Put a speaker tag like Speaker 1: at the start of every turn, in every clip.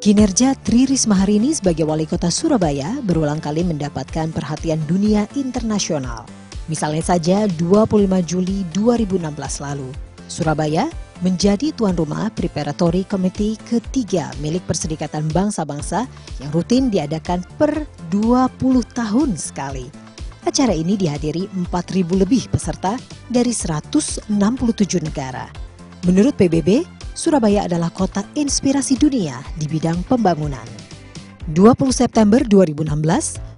Speaker 1: Kinerja Tri Risma hari ini sebagai wali kota Surabaya berulang kali mendapatkan perhatian dunia internasional. Misalnya saja 25 Juli 2016 lalu, Surabaya menjadi tuan rumah Preparatory Committee ketiga milik Perserikatan Bangsa-Bangsa yang rutin diadakan per 20 tahun sekali. Acara ini dihadiri 4.000 lebih peserta dari 167 negara. Menurut PBB, Surabaya adalah kota inspirasi dunia di bidang pembangunan. 20 September 2016,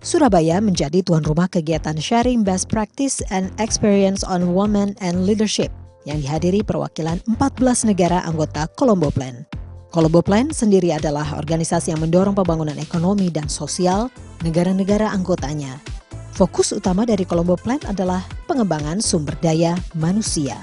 Speaker 1: Surabaya menjadi tuan rumah kegiatan Sharing Best Practice and Experience on Women and Leadership yang dihadiri perwakilan 14 negara anggota Colombo Plan. Colombo Plan sendiri adalah organisasi yang mendorong pembangunan ekonomi dan sosial negara-negara anggotanya. Fokus utama dari Colombo Plan adalah pengembangan sumber daya manusia.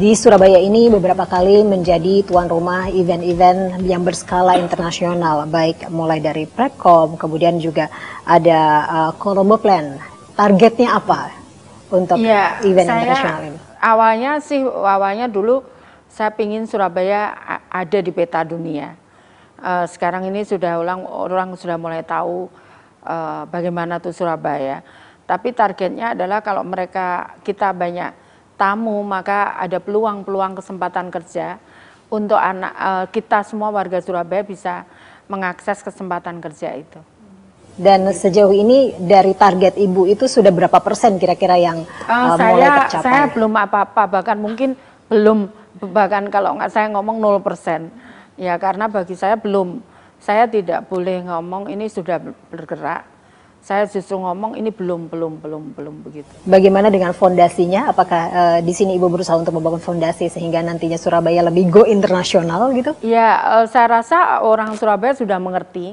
Speaker 1: di Surabaya ini beberapa kali menjadi tuan rumah event-event yang berskala internasional, baik mulai dari Prepcom, kemudian juga ada uh, Colombo Plan. Targetnya apa untuk ya, event saya, internasional ini?
Speaker 2: Awalnya sih, awalnya dulu saya pingin Surabaya ada di peta dunia. Uh, sekarang ini sudah ulang, orang sudah mulai tahu uh, bagaimana tuh Surabaya. Tapi targetnya adalah kalau mereka kita banyak tamu maka ada peluang-peluang kesempatan kerja untuk anak eh, kita semua warga Surabaya bisa mengakses kesempatan kerja itu.
Speaker 1: Dan sejauh ini dari target ibu itu sudah berapa persen kira-kira yang uh, uh, saya, mulai tercapai? Saya
Speaker 2: belum apa-apa bahkan mungkin belum bahkan kalau nggak saya ngomong 0 persen ya karena bagi saya belum saya tidak boleh ngomong ini sudah bergerak saya justru ngomong ini belum belum belum belum begitu.
Speaker 1: Bagaimana dengan fondasinya? Apakah e, di sini ibu berusaha untuk membangun fondasi sehingga nantinya Surabaya lebih go internasional gitu?
Speaker 2: Ya, e, saya rasa orang Surabaya sudah mengerti.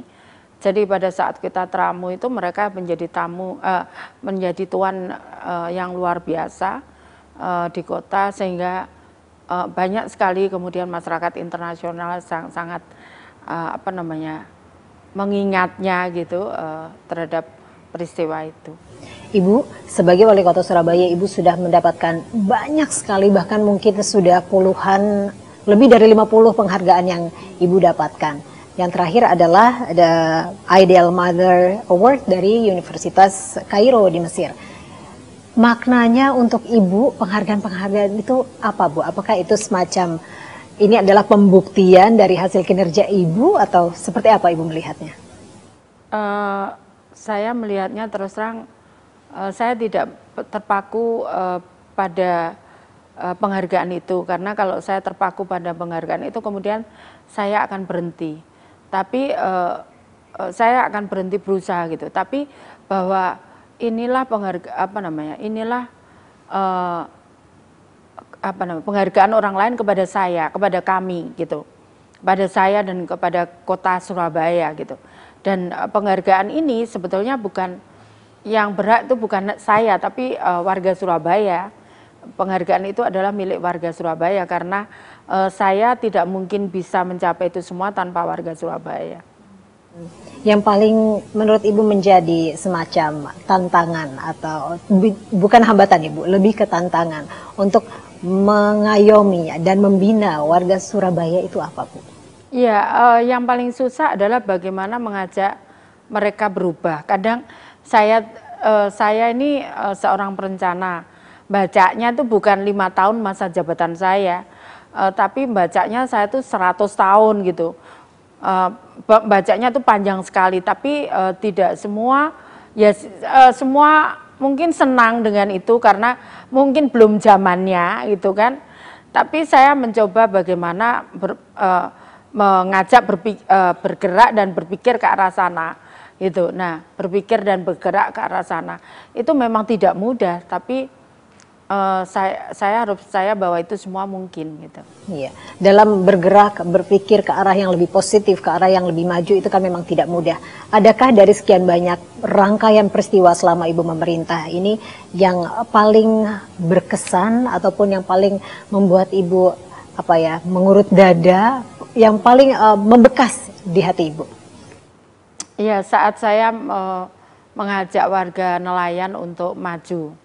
Speaker 2: Jadi pada saat kita teramu itu mereka menjadi tamu e, menjadi tuan e, yang luar biasa e, di kota sehingga e, banyak sekali kemudian masyarakat internasional sang sangat e, apa namanya mengingatnya gitu uh, terhadap peristiwa itu.
Speaker 1: Ibu, sebagai wali kota Surabaya, Ibu sudah mendapatkan banyak sekali, bahkan mungkin sudah puluhan, lebih dari 50 penghargaan yang Ibu dapatkan. Yang terakhir adalah The Ideal Mother Award dari Universitas Kairo di Mesir. Maknanya untuk Ibu, penghargaan-penghargaan itu apa Bu? Apakah itu semacam ini adalah pembuktian dari hasil kinerja ibu atau seperti apa ibu melihatnya?
Speaker 2: Uh, saya melihatnya terus terang uh, saya tidak terpaku uh, pada uh, penghargaan itu karena kalau saya terpaku pada penghargaan itu kemudian saya akan berhenti. Tapi uh, saya akan berhenti berusaha gitu. Tapi bahwa inilah pengharga apa namanya? Inilah uh, apa namanya penghargaan orang lain kepada saya, kepada kami gitu. pada saya dan kepada kota Surabaya gitu. Dan eh, penghargaan ini sebetulnya bukan yang berat itu bukan saya tapi uh, warga Surabaya. Penghargaan itu adalah milik warga Surabaya karena uh, saya tidak mungkin bisa mencapai itu semua tanpa warga Surabaya.
Speaker 1: Yang paling menurut Ibu menjadi semacam tantangan atau bukan hambatan Ibu, lebih ke tantangan untuk mengayomi dan membina warga Surabaya itu apa Bu?
Speaker 2: Ya, uh, yang paling susah adalah bagaimana mengajak mereka berubah. Kadang saya uh, saya ini uh, seorang perencana, bacanya itu bukan lima tahun masa jabatan saya, uh, tapi bacanya saya itu 100 tahun gitu. Uh, bacanya itu panjang sekali, tapi uh, tidak semua ya uh, semua mungkin senang dengan itu karena mungkin belum zamannya gitu kan. Tapi saya mencoba bagaimana ber, uh, mengajak berpik, uh, eh, bergerak dan berpikir ke arah sana gitu. Nah, berpikir dan bergerak ke arah sana itu memang tidak mudah, tapi Eh, saya saya harus saya bahwa itu semua mungkin gitu.
Speaker 1: Iya. Dalam bergerak berpikir ke arah yang lebih positif, ke arah yang lebih maju itu kan memang tidak mudah. Adakah dari sekian banyak rangkaian peristiwa selama Ibu memerintah ini yang paling berkesan ataupun yang paling membuat Ibu apa ya, mengurut dada, yang paling uh, membekas di hati Ibu?
Speaker 2: Iya, saat saya uh, mengajak warga nelayan untuk maju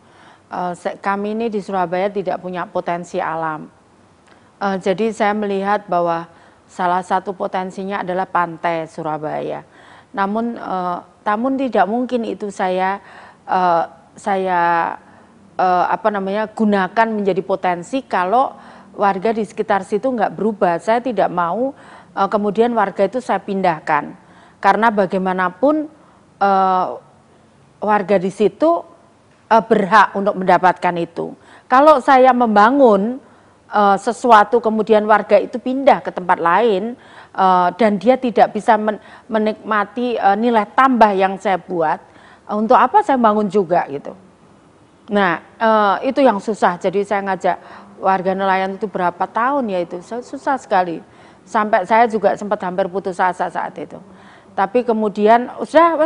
Speaker 2: Eh, kami ini di Surabaya tidak punya potensi alam. Eh, jadi saya melihat bahwa salah satu potensinya adalah pantai Surabaya. Namun, eh, namun tidak mungkin itu saya saya apa namanya gunakan menjadi potensi kalau warga di sekitar situ nggak berubah. Saya tidak mau uh, kemudian warga itu saya pindahkan karena bagaimanapun uh, warga di situ uh, berhak untuk mendapatkan itu. Kalau saya membangun uh, sesuatu kemudian warga itu pindah ke tempat lain uh, dan dia tidak bisa men menikmati uh, nilai tambah yang saya buat, uh, untuk apa saya bangun juga gitu. Nah, uh, itu yang susah. Jadi saya ngajak warga nelayan itu berapa tahun ya itu susah sekali. Sampai saya juga sempat hampir putus asa saat itu. Tapi kemudian sudah,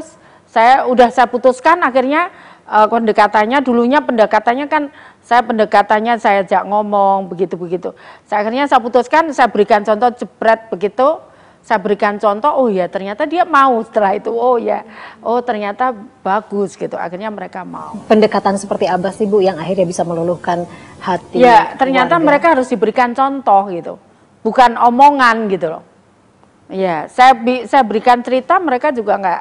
Speaker 2: saya udah saya putuskan akhirnya uh, pendekatannya dulunya pendekatannya kan saya pendekatannya saya ajak ngomong begitu-begitu. Saya akhirnya saya putuskan saya berikan contoh jebret begitu. Saya berikan contoh, oh ya ternyata dia mau setelah itu, oh ya, oh ternyata bagus gitu. Akhirnya mereka mau.
Speaker 1: Pendekatan seperti apa sih Bu yang akhirnya bisa meluluhkan hati? Ya ternyata warga. mereka
Speaker 2: harus diberikan contoh gitu, bukan omongan gitu loh. Ya saya saya berikan cerita mereka juga nggak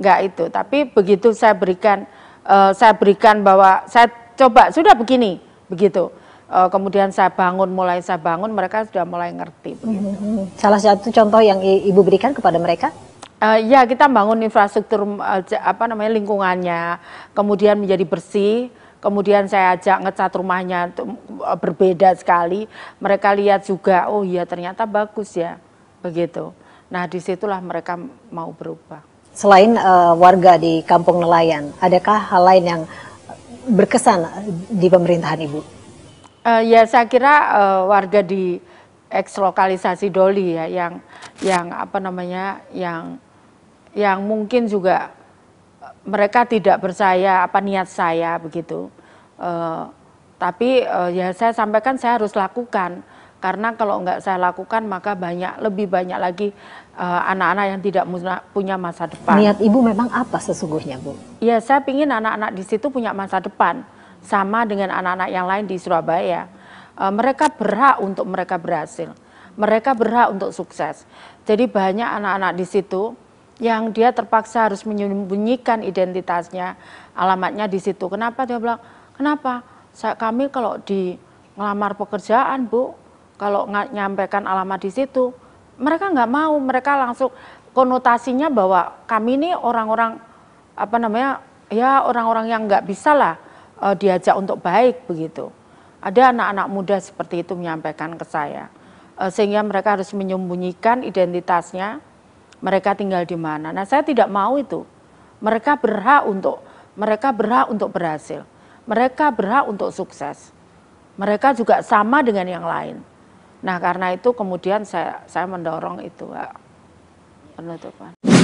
Speaker 2: nggak itu, tapi begitu saya berikan uh, saya berikan bahwa saya coba sudah begini begitu uh, kemudian saya bangun mulai saya bangun mereka sudah mulai ngerti
Speaker 1: begitu. Hmm, hmm, hmm. salah satu contoh
Speaker 2: yang ibu berikan kepada mereka Uh, ya kita bangun infrastruktur uh, apa namanya lingkungannya, kemudian menjadi bersih, kemudian saya ajak ngecat rumahnya uh, berbeda sekali. Mereka lihat juga, oh iya ternyata bagus ya, begitu. Nah disitulah mereka mau berubah
Speaker 1: selain uh, warga di kampung nelayan, adakah hal lain yang berkesan di pemerintahan Ibu?
Speaker 2: Uh, ya saya kira uh, warga di ekslokalisasi Doli ya yang yang apa namanya yang yang mungkin juga mereka tidak percaya apa niat saya begitu. Uh, tapi uh, ya saya sampaikan saya harus lakukan karena kalau nggak saya lakukan maka banyak lebih banyak lagi eh, anak-anak uh, yang tidak punya masa depan. Niat ibu memang
Speaker 1: apa sesungguhnya bu?
Speaker 2: Ya saya ingin anak-anak di situ punya masa depan sama dengan anak-anak yang lain di Surabaya. Uh, mereka berhak untuk mereka berhasil, mereka berhak untuk sukses. Jadi banyak anak-anak di situ yang dia terpaksa harus menyembunyikan identitasnya, alamatnya di situ. Kenapa dia bilang? Kenapa? kami kalau di ngelamar pekerjaan bu, kalau nyampaikan alamat di situ, mereka nggak mau, mereka langsung konotasinya bahwa kami ini orang-orang apa namanya ya orang-orang yang nggak bisa lah e, diajak untuk baik begitu. Ada anak-anak muda seperti itu menyampaikan ke saya, e, sehingga mereka harus menyembunyikan identitasnya. Mereka tinggal di mana? Nah, saya tidak mau itu. Mereka berhak untuk mereka berhak untuk berhasil. Mereka berhak untuk sukses. Mereka juga sama dengan yang lain. Nah karena itu kemudian saya saya mendorong itu penutupan.